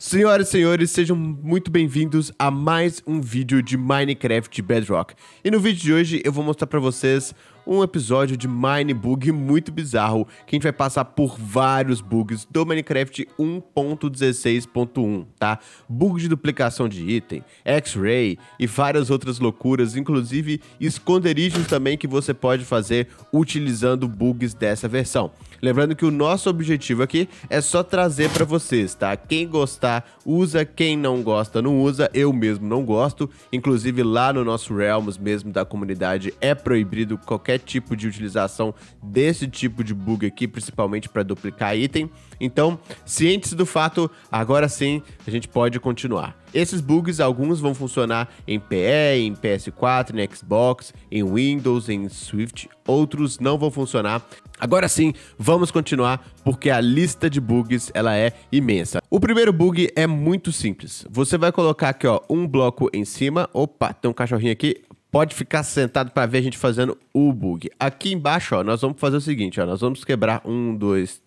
Senhoras e senhores, sejam muito bem-vindos a mais um vídeo de Minecraft Bedrock. E no vídeo de hoje eu vou mostrar para vocês um episódio de Mine Bug muito bizarro, que a gente vai passar por vários bugs do Minecraft 1.16.1, tá? Bug de duplicação de item, X-Ray e várias outras loucuras, inclusive esconderijos também que você pode fazer utilizando bugs dessa versão. Lembrando que o nosso objetivo aqui é só trazer para vocês, tá? Quem gostar, usa, quem não gosta, não usa, eu mesmo não gosto, inclusive lá no nosso Realms mesmo da comunidade é proibido qualquer qualquer tipo de utilização desse tipo de bug aqui, principalmente para duplicar item. Então, cientes do fato, agora sim a gente pode continuar. Esses bugs, alguns vão funcionar em PE, em PS4, em Xbox, em Windows, em Swift, outros não vão funcionar. Agora sim, vamos continuar porque a lista de bugs ela é imensa. O primeiro bug é muito simples. Você vai colocar aqui ó, um bloco em cima, opa, tem um cachorrinho aqui, pode ficar sentado para ver a gente fazendo o bug. Aqui embaixo, ó, nós vamos fazer o seguinte, ó, nós vamos quebrar um, dois,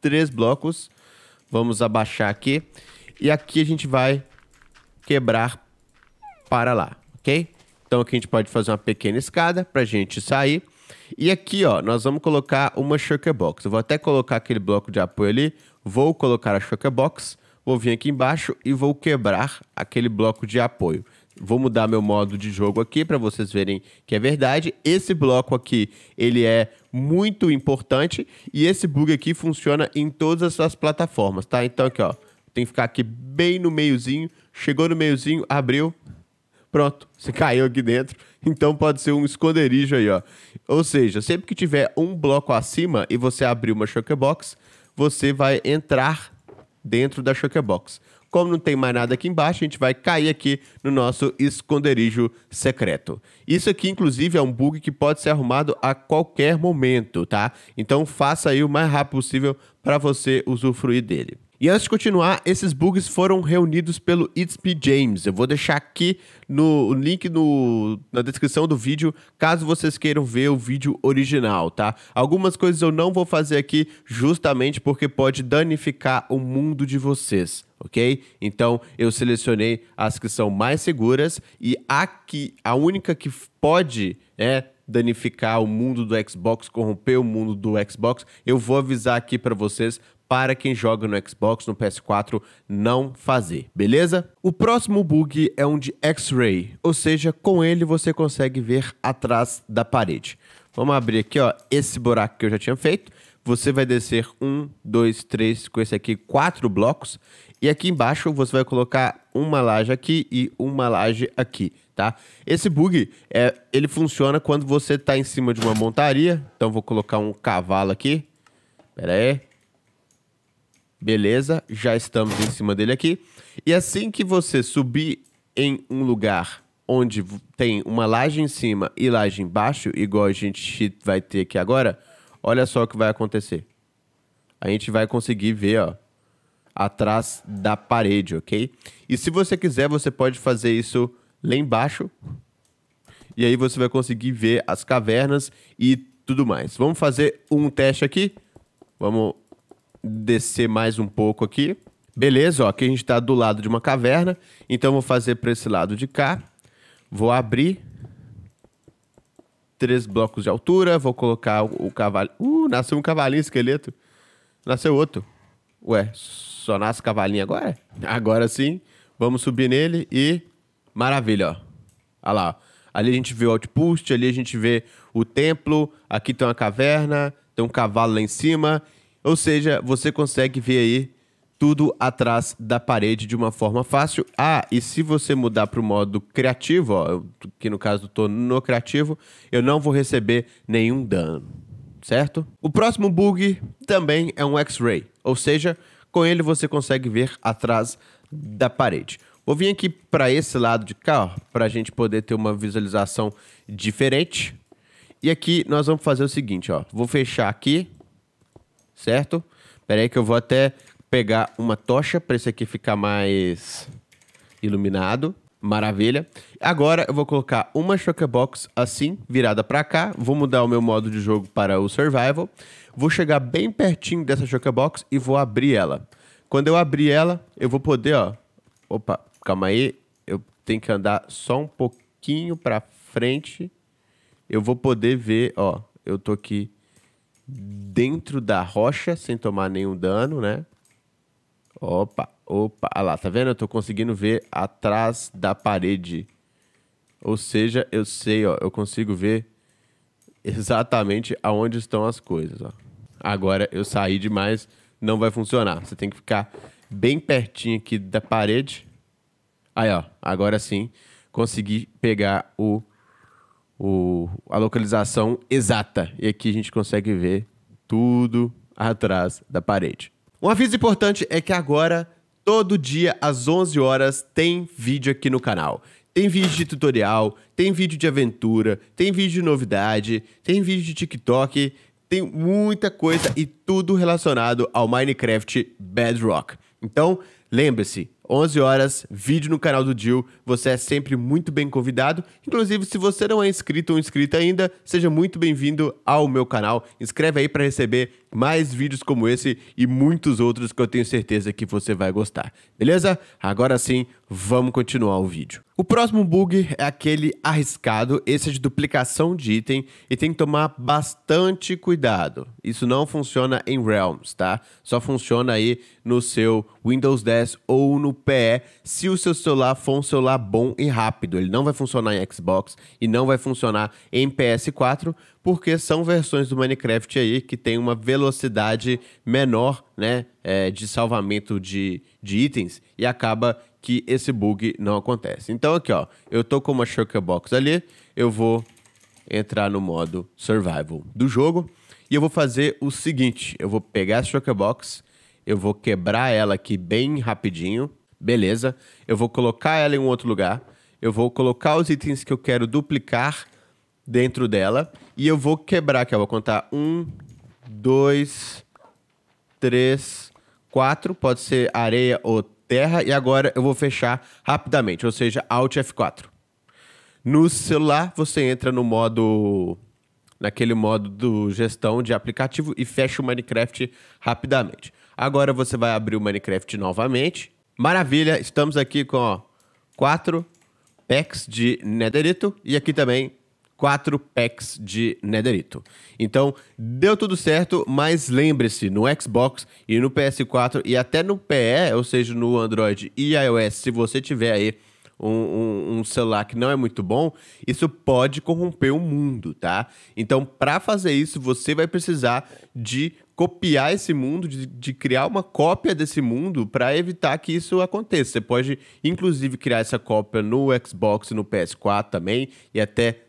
três blocos. Vamos abaixar aqui. E aqui a gente vai quebrar para lá, ok? Então aqui a gente pode fazer uma pequena escada para a gente sair. E aqui, ó, nós vamos colocar uma shulker box. Eu vou até colocar aquele bloco de apoio ali. Vou colocar a shulker box. Vou vir aqui embaixo e vou quebrar aquele bloco de apoio. Vou mudar meu modo de jogo aqui para vocês verem que é verdade. Esse bloco aqui, ele é muito importante e esse bug aqui funciona em todas as suas plataformas, tá? Então aqui, ó, tem que ficar aqui bem no meiozinho. Chegou no meiozinho, abriu, pronto, você caiu aqui dentro. Então pode ser um esconderijo aí, ó. Ou seja, sempre que tiver um bloco acima e você abrir uma Shockbox, você vai entrar dentro da Shockbox. Como não tem mais nada aqui embaixo, a gente vai cair aqui no nosso esconderijo secreto. Isso aqui, inclusive, é um bug que pode ser arrumado a qualquer momento, tá? Então faça aí o mais rápido possível para você usufruir dele. E antes de continuar, esses bugs foram reunidos pelo It's James. Eu vou deixar aqui no link no, na descrição do vídeo, caso vocês queiram ver o vídeo original, tá? Algumas coisas eu não vou fazer aqui justamente porque pode danificar o mundo de vocês ok? Então eu selecionei as que são mais seguras e a que a única que pode é danificar o mundo do Xbox, corromper o mundo do Xbox, eu vou avisar aqui para vocês para quem joga no Xbox, no PS4, não fazer, beleza? O próximo bug é um de X-Ray, ou seja, com ele você consegue ver atrás da parede. Vamos abrir aqui, ó, esse buraco que eu já tinha feito. Você vai descer um, dois, três, com esse aqui, quatro blocos. E aqui embaixo você vai colocar uma laje aqui e uma laje aqui, tá? Esse bug, é, ele funciona quando você está em cima de uma montaria. Então vou colocar um cavalo aqui. Pera aí. Beleza, já estamos em cima dele aqui. E assim que você subir em um lugar onde tem uma laje em cima e laje embaixo, igual a gente vai ter aqui agora, olha só o que vai acontecer. A gente vai conseguir ver, ó, atrás da parede, ok? E se você quiser, você pode fazer isso lá embaixo. E aí você vai conseguir ver as cavernas e tudo mais. Vamos fazer um teste aqui. Vamos descer mais um pouco aqui. Beleza, ó, aqui a gente está do lado de uma caverna, então vou fazer para esse lado de cá. Vou abrir três blocos de altura, vou colocar o, o cavalo. Uh, nasceu um cavalinho esqueleto. Nasceu outro. Ué, só nasce cavalinho agora? Agora sim. Vamos subir nele e maravilha, ó. Olha lá, ó. Ali a gente vê o outpost, ali a gente vê o templo, aqui tem uma caverna, tem um cavalo lá em cima ou seja, você consegue ver aí tudo atrás da parede de uma forma fácil. Ah, e se você mudar para o modo criativo, ó, que no caso estou no criativo, eu não vou receber nenhum dano, certo? O próximo bug também é um X-Ray, ou seja, com ele você consegue ver atrás da parede. Vou vir aqui para esse lado de cá, para a gente poder ter uma visualização diferente. E aqui nós vamos fazer o seguinte, ó. Vou fechar aqui certo? Pera aí que eu vou até pegar uma tocha para esse aqui ficar mais iluminado. Maravilha. Agora eu vou colocar uma Shockbox assim, virada para cá. Vou mudar o meu modo de jogo para o Survival. Vou chegar bem pertinho dessa Shockbox e vou abrir ela. Quando eu abrir ela, eu vou poder, ó... Opa, calma aí. Eu tenho que andar só um pouquinho para frente. Eu vou poder ver, ó... Eu tô aqui dentro da rocha sem tomar nenhum dano, né? Opa, opa. Ah lá, tá vendo? Eu tô conseguindo ver atrás da parede. Ou seja, eu sei, ó, eu consigo ver exatamente aonde estão as coisas, ó. Agora eu saí demais, não vai funcionar. Você tem que ficar bem pertinho aqui da parede. Aí, ó, agora sim, consegui pegar o o, a localização exata. E aqui a gente consegue ver tudo atrás da parede. Um aviso importante é que agora, todo dia às 11 horas, tem vídeo aqui no canal. Tem vídeo de tutorial, tem vídeo de aventura, tem vídeo de novidade, tem vídeo de TikTok, tem muita coisa e tudo relacionado ao Minecraft Bedrock. Então, lembre-se, 11 horas, vídeo no canal do Dil. Você é sempre muito bem convidado. Inclusive, se você não é inscrito ou inscrita ainda, seja muito bem-vindo ao meu canal. Inscreve aí para receber mais vídeos como esse e muitos outros que eu tenho certeza que você vai gostar. Beleza? Agora sim, vamos continuar o vídeo. O próximo bug é aquele arriscado, esse é de duplicação de item e tem que tomar bastante cuidado. Isso não funciona em Realms, tá? Só funciona aí no seu Windows 10 ou no PE, se o seu celular for um celular bom e rápido. Ele não vai funcionar em Xbox e não vai funcionar em PS4, porque são versões do Minecraft aí que tem uma velocidade menor, né, é, de salvamento de, de itens e acaba que esse bug não acontece. Então aqui, ó, eu tô com uma Shulker Box ali, eu vou entrar no modo Survival do jogo e eu vou fazer o seguinte, eu vou pegar a Shulker Box, eu vou quebrar ela aqui bem rapidinho, beleza? Eu vou colocar ela em um outro lugar, eu vou colocar os itens que eu quero duplicar dentro dela e eu vou quebrar aqui, eu vou contar um, dois, três, quatro, pode ser areia ou terra e agora eu vou fechar rapidamente, ou seja, Alt F4. No celular, você entra no modo. naquele modo do gestão de aplicativo e fecha o Minecraft rapidamente. Agora você vai abrir o Minecraft novamente. Maravilha, estamos aqui com ó, quatro packs de Netherito e aqui também 4 packs de Netherito. Então, deu tudo certo, mas lembre-se, no Xbox e no PS4 e até no PE, ou seja, no Android e iOS, se você tiver aí um, um, um celular que não é muito bom, isso pode corromper o mundo, tá? Então, para fazer isso, você vai precisar de copiar esse mundo, de, de, criar uma cópia desse mundo para evitar que isso aconteça. Você pode, inclusive, criar essa cópia no Xbox, no PS4 também e até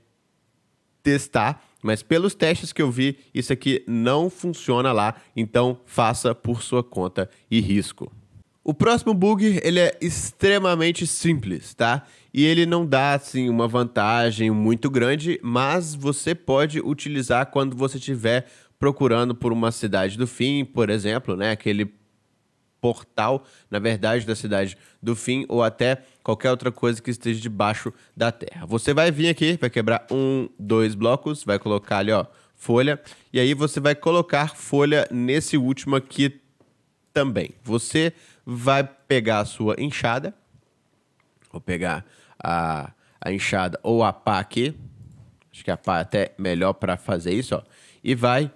testar, mas pelos testes que eu vi, isso aqui não funciona lá, então faça por sua conta e risco. O próximo bug, ele é extremamente simples, tá? E ele não dá assim uma vantagem muito grande, mas você pode utilizar quando você estiver procurando por uma cidade do fim, por exemplo, né, aquele portal, na verdade, da cidade do fim ou até qualquer outra coisa que esteja debaixo da terra. Você vai vir aqui, vai quebrar um, dois blocos, vai colocar ali, ó, folha, e aí você vai colocar folha nesse último aqui também. Você vai pegar a sua enxada, vou pegar a, a enxada ou a pá aqui, acho que a pá é até melhor para fazer isso, ó, e vai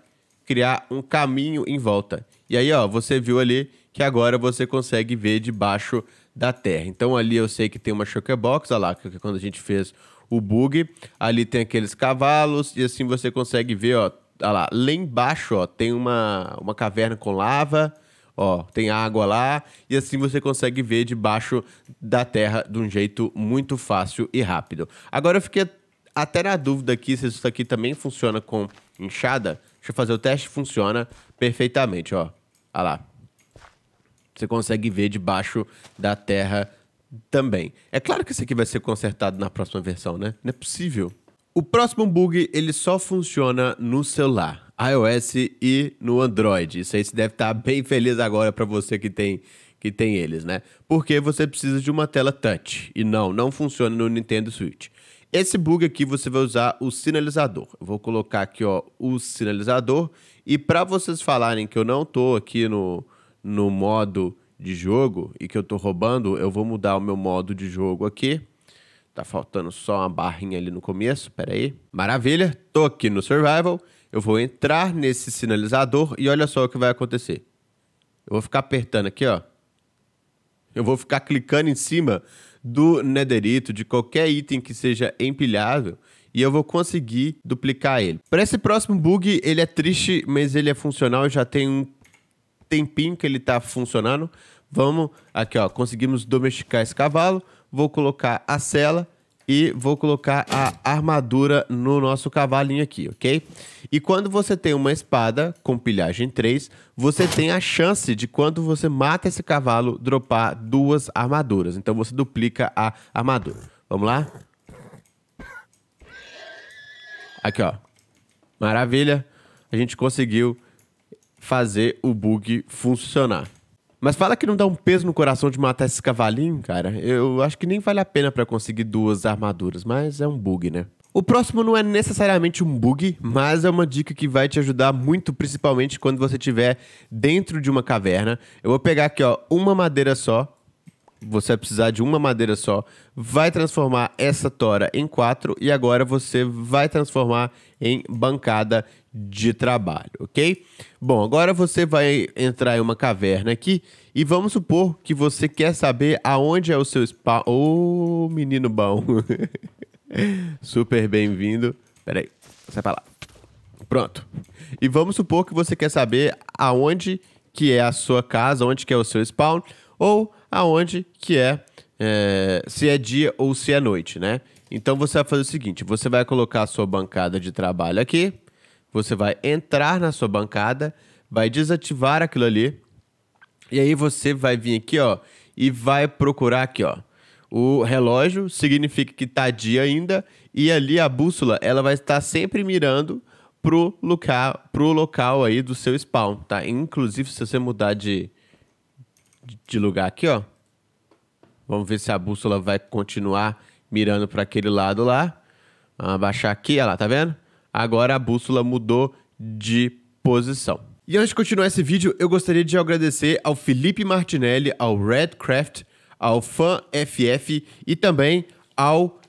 criar um caminho em volta. E aí, ó, você viu ali que agora você consegue ver debaixo da terra. Então ali eu sei que tem uma chockerbox, olha lá, que é quando a gente fez o bug, ali tem aqueles cavalos e assim você consegue ver, ó, lá, lá embaixo, ó, tem uma, uma caverna com lava, ó, tem água lá e assim você consegue ver debaixo da terra de um jeito muito fácil e rápido. Agora eu fiquei até na dúvida aqui se isso aqui também funciona com enxada, Deixa eu fazer o teste, funciona perfeitamente, ó. Olha lá. Você consegue ver debaixo da terra também. É claro que isso aqui vai ser consertado na próxima versão, né? Não é possível. O próximo bug, ele só funciona no celular, iOS e no Android. Isso aí você deve estar bem feliz agora para você que tem que tem eles, né? Porque você precisa de uma tela touch. E não, não funciona no Nintendo Switch. Esse bug aqui você vai usar o sinalizador. Eu vou colocar aqui ó, o sinalizador. E para vocês falarem que eu não estou aqui no, no modo de jogo e que eu estou roubando, eu vou mudar o meu modo de jogo aqui. Tá faltando só uma barrinha ali no começo, pera aí. Maravilha, tô aqui no Survival. Eu vou entrar nesse sinalizador e olha só o que vai acontecer. Eu vou ficar apertando aqui, ó. Eu vou ficar clicando em cima do nederito, de qualquer item que seja empilhável, e eu vou conseguir duplicar ele. Para esse próximo bug, ele é triste, mas ele é funcional, já tem um tempinho que ele está funcionando. Vamos, aqui ó, conseguimos domesticar esse cavalo, vou colocar a cela, e vou colocar a armadura no nosso cavalinho aqui, ok? E quando você tem uma espada com pilhagem 3, você tem a chance de quando você mata esse cavalo, dropar duas armaduras. Então você duplica a armadura. Vamos lá? Aqui, ó. Maravilha. A gente conseguiu fazer o bug funcionar. Mas fala que não dá um peso no coração de matar esses cavalinhos, cara. Eu acho que nem vale a pena para conseguir duas armaduras, mas é um bug, né? O próximo não é necessariamente um bug, mas é uma dica que vai te ajudar muito, principalmente quando você estiver dentro de uma caverna. Eu vou pegar aqui, ó, uma madeira só. Você vai precisar de uma madeira só. Vai transformar essa tora em quatro e agora você vai transformar em bancada de trabalho, ok? Bom, agora você vai entrar em uma caverna aqui e vamos supor que você quer saber aonde é o seu spa. Ô, oh, menino bom! Super bem-vindo. Peraí, sai pra lá. Pronto. E vamos supor que você quer saber aonde que é a sua casa, onde que é o seu spawn, ou aonde que é, é se é dia ou se é noite, né? Então você vai fazer o seguinte: você vai colocar a sua bancada de trabalho aqui, você vai entrar na sua bancada, vai desativar aquilo ali, e aí você vai vir aqui, ó, e vai procurar aqui, ó. O relógio significa que tá dia ainda, e ali a bússola ela vai estar sempre mirando pro local, pro local aí do seu spawn, tá? Inclusive, se você mudar de, de lugar aqui, ó. Vamos ver se a bússola vai continuar mirando para aquele lado lá. Vamos abaixar aqui, olha lá, tá vendo? Agora a bússola mudou de posição. E antes de continuar esse vídeo, eu gostaria de agradecer ao Felipe Martinelli, ao Redcraft, ao FanFF e também ao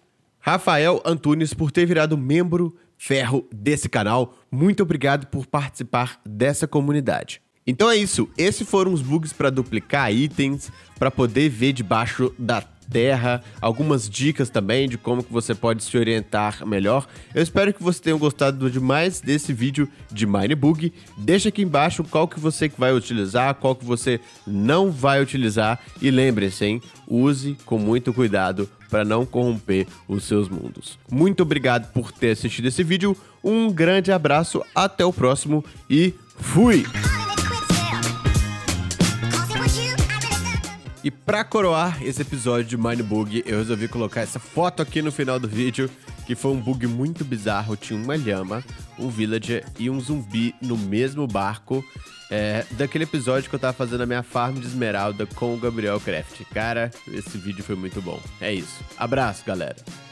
Rafael Antunes por ter virado membro ferro desse canal. Muito obrigado por participar dessa comunidade. Então é isso, esses foram os bugs para duplicar itens, para poder ver debaixo da terra, algumas dicas também de como que você pode se orientar melhor. Eu espero que você tenha gostado demais desse vídeo de Minebug. Deixa aqui embaixo qual que você vai utilizar, qual que você não vai utilizar e lembre-se, hein, use com muito cuidado para não corromper os seus mundos. Muito obrigado por ter assistido esse vídeo. Um grande abraço, até o próximo e fui. E para coroar esse episódio de Mind Bug, eu resolvi colocar essa foto aqui no final do vídeo, que foi um bug muito bizarro. Tinha uma lhama, um villager e um zumbi no mesmo barco. É, daquele episódio que eu tava fazendo a minha farm de esmeralda com o Gabriel Craft. Cara, esse vídeo foi muito bom. É isso. Abraço, galera.